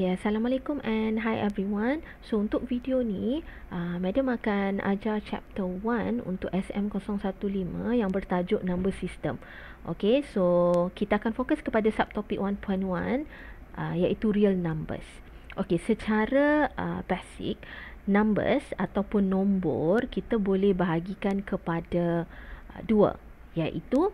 Okay, Assalamualaikum and hi everyone. So, untuk video ni, uh, Madam akan ajar chapter 1 untuk SM015 yang bertajuk number system. Okay, so kita akan fokus kepada subtopik 1.1 uh, iaitu real numbers. Okay, secara uh, basic, numbers ataupun nombor kita boleh bahagikan kepada uh, dua iaitu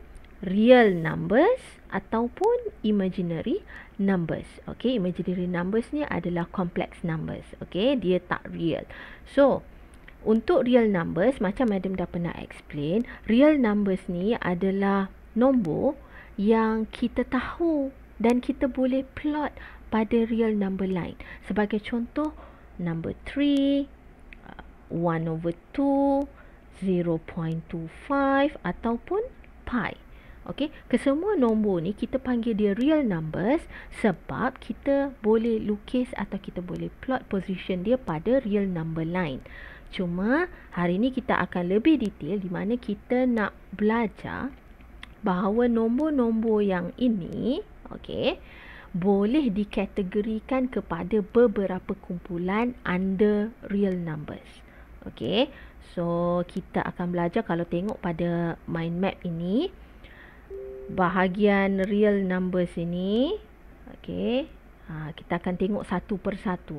real numbers ataupun imaginary numbers. Okay, imaginary numbers ni adalah complex numbers. Okay, dia tak real. So, untuk real numbers, macam Madam dah pernah explain, real numbers ni adalah nombor yang kita tahu dan kita boleh plot pada real number line. Sebagai contoh, number 3, 1 uh, over 2, 0.25 ataupun pi. Okey, kesemua nombor ni kita panggil dia real numbers sebab kita boleh lukis atau kita boleh plot position dia pada real number line. Cuma hari ni kita akan lebih detail di mana kita nak belajar bahawa nombor-nombor yang ini, okey, boleh dikategorikan kepada beberapa kumpulan under real numbers. Okey. So kita akan belajar kalau tengok pada mind map ini, bahagian real numbers ini okey ha kita akan tengok satu persatu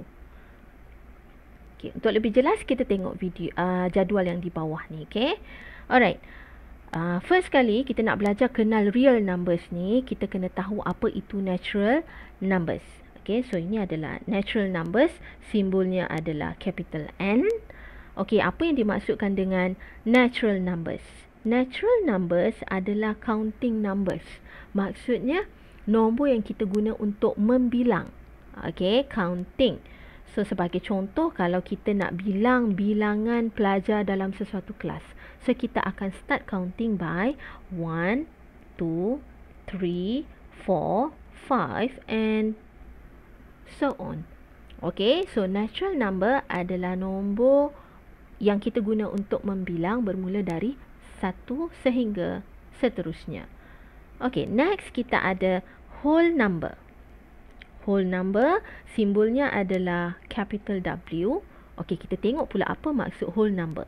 okey untuk lebih jelas kita tengok video uh, jadual yang di bawah ni okey alright uh, first kali kita nak belajar kenal real numbers ni kita kena tahu apa itu natural numbers okey so ini adalah natural numbers simbolnya adalah capital n okey apa yang dimaksudkan dengan natural numbers Natural numbers adalah counting numbers. Maksudnya, nombor yang kita guna untuk membilang. Okay, counting. So, sebagai contoh, kalau kita nak bilang bilangan pelajar dalam sesuatu kelas. So, kita akan start counting by 1, 2, 3, 4, 5 and so on. Okay, so natural number adalah nombor yang kita guna untuk membilang bermula dari 1 satu sehingga seterusnya. Okey, next kita ada whole number. Whole number, simbolnya adalah capital W. Okey, kita tengok pula apa maksud whole number.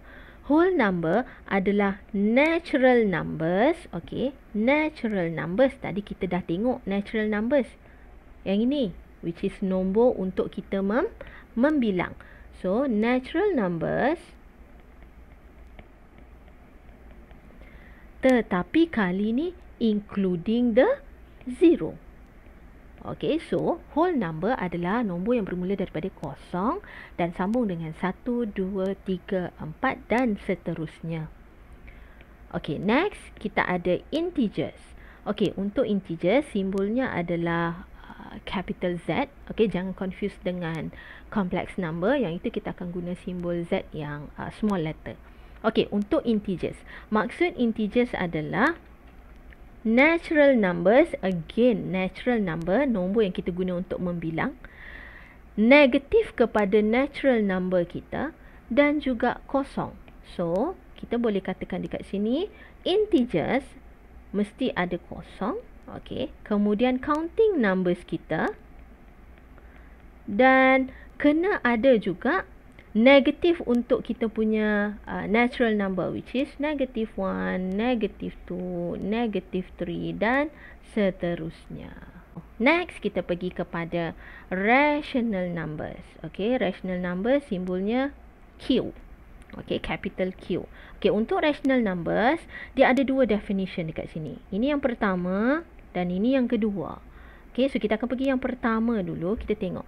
Whole number adalah natural numbers. Okey, natural numbers. Tadi kita dah tengok natural numbers. Yang ini, which is nombor untuk kita mem membilang. So, natural numbers tetapi kali ni including the zero. Okay, so whole number adalah nombor yang bermula daripada kosong dan sambung dengan satu, dua, tiga, empat dan seterusnya. Okay, next kita ada integers. Okay, untuk integers simbolnya adalah uh, capital Z. Okay, jangan confuse dengan complex number. Yang itu kita akan guna simbol Z yang uh, small letter. Okey, untuk integers. Maksud integers adalah natural numbers, again natural number, nombor yang kita guna untuk membilang, negatif kepada natural number kita dan juga kosong. So, kita boleh katakan dekat sini, integers mesti ada kosong. Okey, kemudian counting numbers kita dan kena ada juga negatif untuk kita punya uh, natural number which is negative 1, negative 2, negative 3 dan seterusnya. Next kita pergi kepada rational numbers. Okay, rational numbers simbolnya Q. Okay, capital Q. Okay, untuk rational numbers, dia ada dua definition dekat sini. Ini yang pertama dan ini yang kedua. Okay, so kita akan pergi yang pertama dulu. Kita tengok.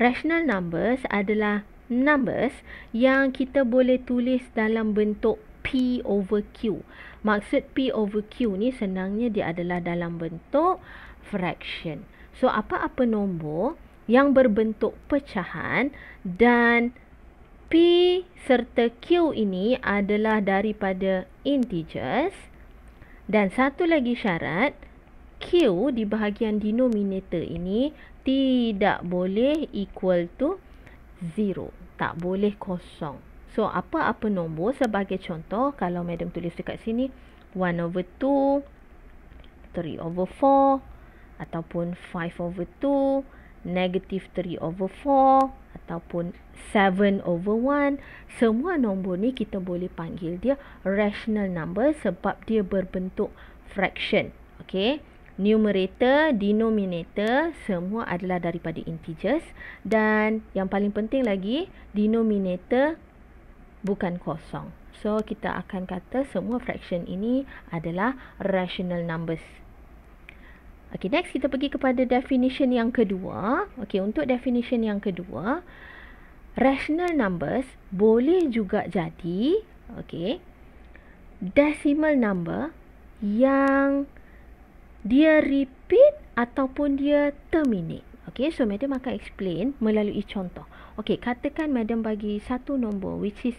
Rational numbers adalah numbers yang kita boleh tulis dalam bentuk P over Q. Maksud P over Q ni senangnya dia adalah dalam bentuk fraction. So, apa-apa nombor yang berbentuk pecahan dan P serta Q ini adalah daripada integers. Dan satu lagi syarat, Q di bahagian denominator ini tidak boleh equal to zero. Tak boleh kosong. So, apa-apa nombor sebagai contoh, kalau madam tulis dekat sini, 1 over 2, 3 over 4, ataupun 5 over 2, negative 3 over 4, ataupun 7 over 1, semua nombor ni kita boleh panggil dia rational number sebab dia berbentuk fraction. Okay? numerator, denominator semua adalah daripada integers dan yang paling penting lagi denominator bukan kosong. So kita akan kata semua fraction ini adalah rational numbers. Okay, next kita pergi kepada definition yang kedua. Okay, untuk definition yang kedua, rational numbers boleh juga jadi, okay, decimal number yang dia repeat ataupun dia terminate. Okay, so madam akan explain melalui contoh. Okay, katakan madam bagi satu nombor which is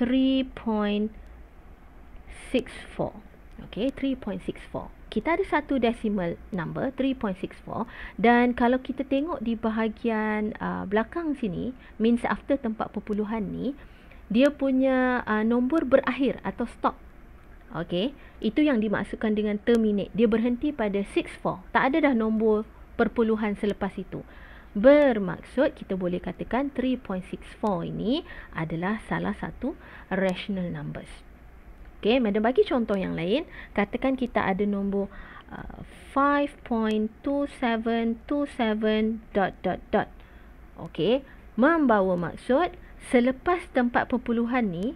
3.64. Okay, 3.64. Kita ada satu decimal number, 3.64. Dan kalau kita tengok di bahagian uh, belakang sini, means after tempat perpuluhan ni, dia punya uh, nombor berakhir atau stop Okey, itu yang dimaksudkan dengan terminate. Dia berhenti pada 64. Tak ada dah nombor perpuluhan selepas itu. Bermaksud kita boleh katakan 3.64 ini adalah salah satu rational numbers. Okey, madam bagi contoh yang lain. Katakan kita ada nombor uh, 5.2727 Okey, membawa maksud selepas tempat perpuluhan ni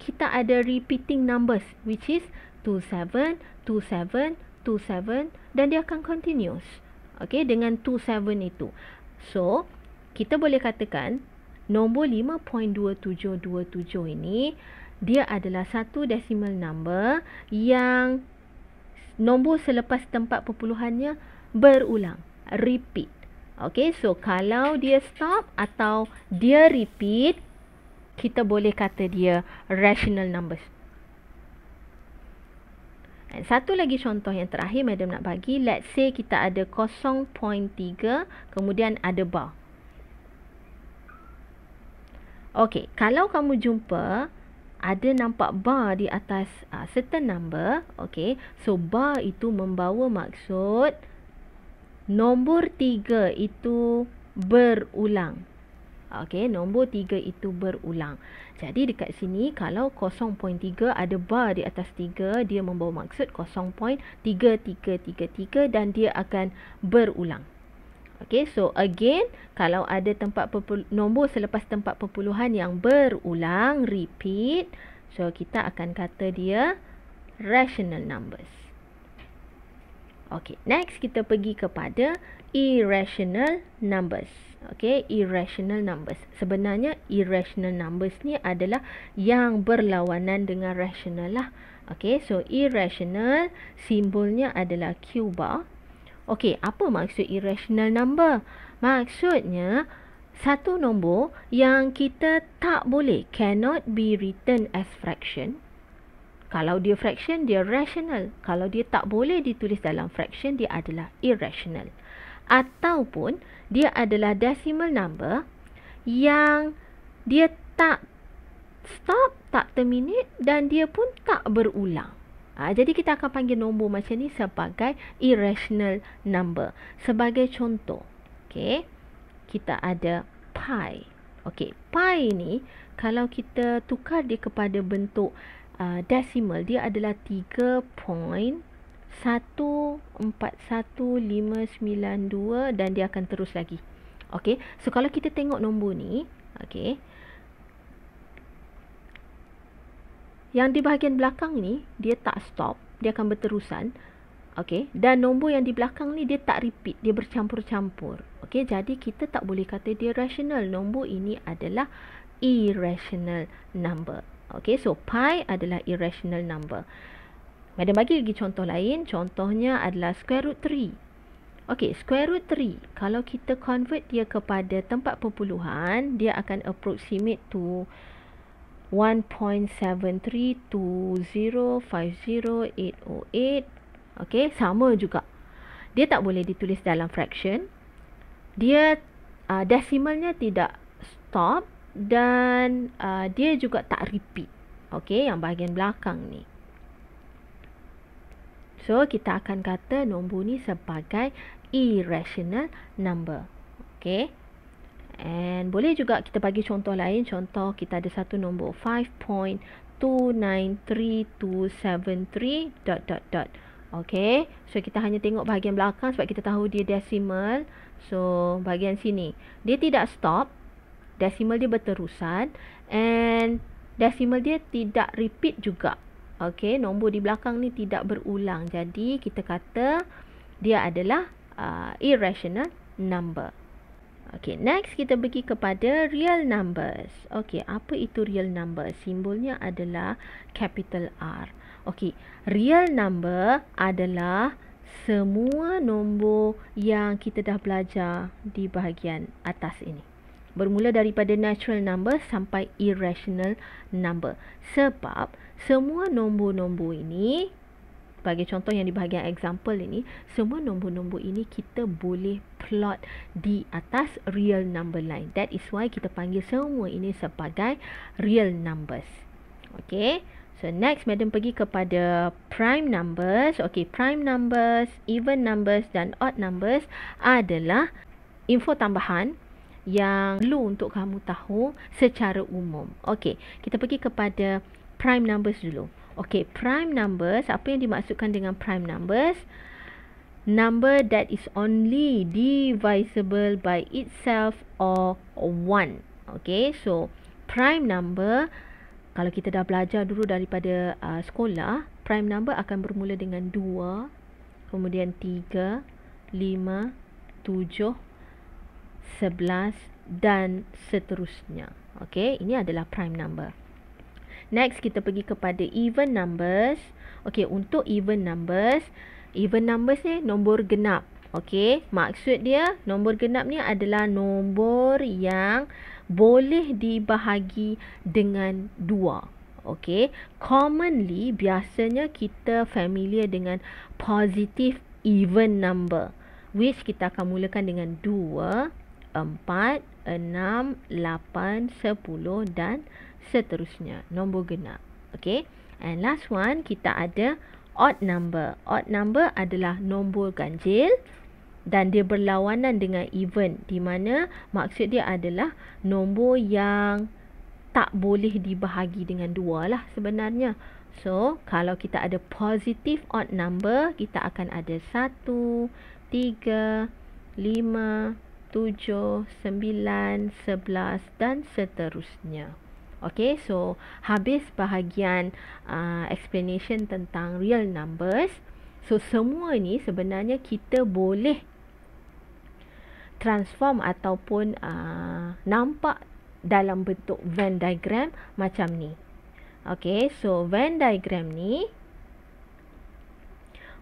kita ada repeating numbers which is 27 27 27 dan dia akan continuous okey dengan 27 itu so kita boleh katakan nombor 5.2727 ini dia adalah satu decimal number yang nombor selepas tempat perpuluhannya berulang repeat okey so kalau dia stop atau dia repeat kita boleh kata dia rational numbers. And satu lagi contoh yang terakhir madam nak bagi, let's say kita ada 0.3 kemudian ada bar. Okay, kalau kamu jumpa ada nampak bar di atas uh, certain number, okay. So bar itu membawa maksud nombor 3 itu berulang. Okey, nombor 3 itu berulang. Jadi dekat sini kalau 0.3 ada bar di atas 3, dia membawa maksud 0.3333 dan dia akan berulang. Okey, so again, kalau ada tempat perpul- nombor selepas tempat perpuluhan yang berulang, repeat, so kita akan kata dia rational numbers. Okey, next kita pergi kepada irrational numbers. Okay, irrational numbers. Sebenarnya irrational numbers ni adalah yang berlawanan dengan rational lah. Okay, so irrational simbolnya adalah Q bar. Okay, apa maksud irrational number? Maksudnya satu nombor yang kita tak boleh cannot be written as fraction. Kalau dia fraction, dia rational. Kalau dia tak boleh ditulis dalam fraction, dia adalah irrational ataupun dia adalah decimal number yang dia tak stop, tak terminate dan dia pun tak berulang. Ha, jadi kita akan panggil nombor macam ni sebagai irrational number. Sebagai contoh, okay, kita ada pi. Okay, pi ni kalau kita tukar dia kepada bentuk uh, decimal, dia adalah 3.14. 141592 dan dia akan terus lagi. Okey. So kalau kita tengok nombor ni, okey. Yang di bahagian belakang ni dia tak stop, dia akan berterusan. Okey, dan nombor yang di belakang ni dia tak repeat, dia bercampur-campur. Okey, jadi kita tak boleh kata dia rational. Nombor ini adalah irrational number. Okey, so pi adalah irrational number. Madam bagi lagi contoh lain. Contohnya adalah square root 3. Okey, square root 3. Kalau kita convert dia kepada tempat perpuluhan, dia akan approximate to 1.732050808. Okey, sama juga. Dia tak boleh ditulis dalam fraction. Dia uh, decimalnya tidak stop dan uh, dia juga tak repeat. Okey, yang bahagian belakang ni. So, kita akan kata nombor ni sebagai irrational number. Okay. And boleh juga kita bagi contoh lain. Contoh kita ada satu nombor 5.293273 dot dot dot. Okay. So, kita hanya tengok bahagian belakang sebab kita tahu dia decimal. So, bahagian sini. Dia tidak stop. Decimal dia berterusan. And decimal dia tidak repeat juga. Okey, nombor di belakang ni tidak berulang. Jadi kita kata dia adalah uh, irrational number. Okey, next kita pergi kepada real numbers. Okey, apa itu real number? Simbolnya adalah capital R. Okey, real number adalah semua nombor yang kita dah belajar di bahagian atas ini. Bermula daripada natural number sampai irrational number. Sebab semua nombor-nombor ini bagi contoh yang di bahagian example ini semua nombor-nombor ini kita boleh plot di atas real number line that is why kita panggil semua ini sebagai real numbers Okay. so next madam pergi kepada prime numbers Okay, prime numbers even numbers dan odd numbers adalah info tambahan yang perlu untuk kamu tahu secara umum Okay. kita pergi kepada prime numbers dulu. Okay, prime numbers, apa yang dimaksudkan dengan prime numbers? Number that is only divisible by itself or one. Okay, so prime number, kalau kita dah belajar dulu daripada uh, sekolah, prime number akan bermula dengan 2, kemudian 3, 5, 7, 11 dan seterusnya. Okay, ini adalah prime number. Next kita pergi kepada even numbers. Okey, untuk even numbers, even numbers ni nombor genap. Okey, maksud dia nombor genap ni adalah nombor yang boleh dibahagi dengan dua. Okay, commonly biasanya kita familiar dengan positive even number Which kita akan mulakan dengan 2, 4, 6, 8, 10 dan seterusnya nombor genap okey and last one kita ada odd number odd number adalah nombor ganjil dan dia berlawanan dengan even di mana maksud dia adalah nombor yang tak boleh dibahagi dengan dua lah sebenarnya. So, kalau kita ada positive odd number, kita akan ada 1, 3, 5, 7, 9, 11 dan seterusnya. Okay, so habis bahagian uh, explanation tentang real numbers. So, semua ni sebenarnya kita boleh transform ataupun uh, nampak dalam bentuk Venn diagram macam ni. Okay, so Venn diagram ni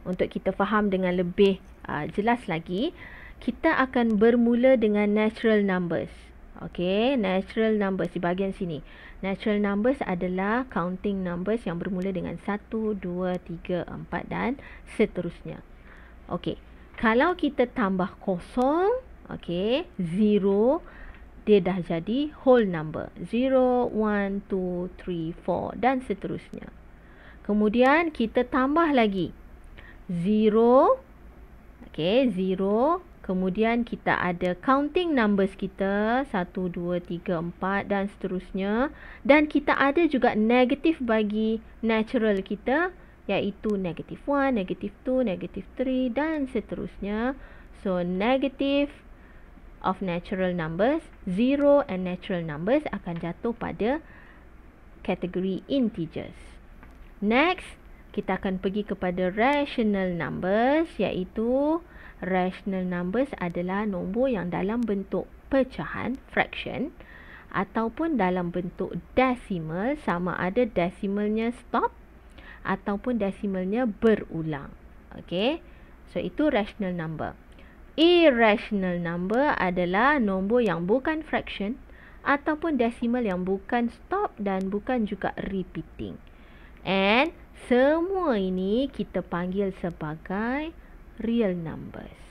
untuk kita faham dengan lebih uh, jelas lagi, kita akan bermula dengan natural numbers. Okay, natural numbers di bahagian sini. Natural numbers adalah counting numbers yang bermula dengan 1, 2, 3, 4 dan seterusnya. Okey. Kalau kita tambah kosong, okey, zero, dia dah jadi whole number. 0 1 2 3 4 dan seterusnya. Kemudian kita tambah lagi 0 okey, 0 Kemudian kita ada counting numbers kita 1, 2, 3, 4 dan seterusnya. Dan kita ada juga negatif bagi natural kita iaitu negatif 1, negatif 2, negatif 3 dan seterusnya. So negative of natural numbers, 0 and natural numbers akan jatuh pada kategori integers. Next, kita akan pergi kepada rational numbers iaitu rational numbers adalah nombor yang dalam bentuk pecahan fraction ataupun dalam bentuk decimal sama ada decimalnya stop ataupun decimalnya berulang. Okey. So itu rational number. Irrational number adalah nombor yang bukan fraction ataupun decimal yang bukan stop dan bukan juga repeating. And semua ini kita panggil sebagai real numbers.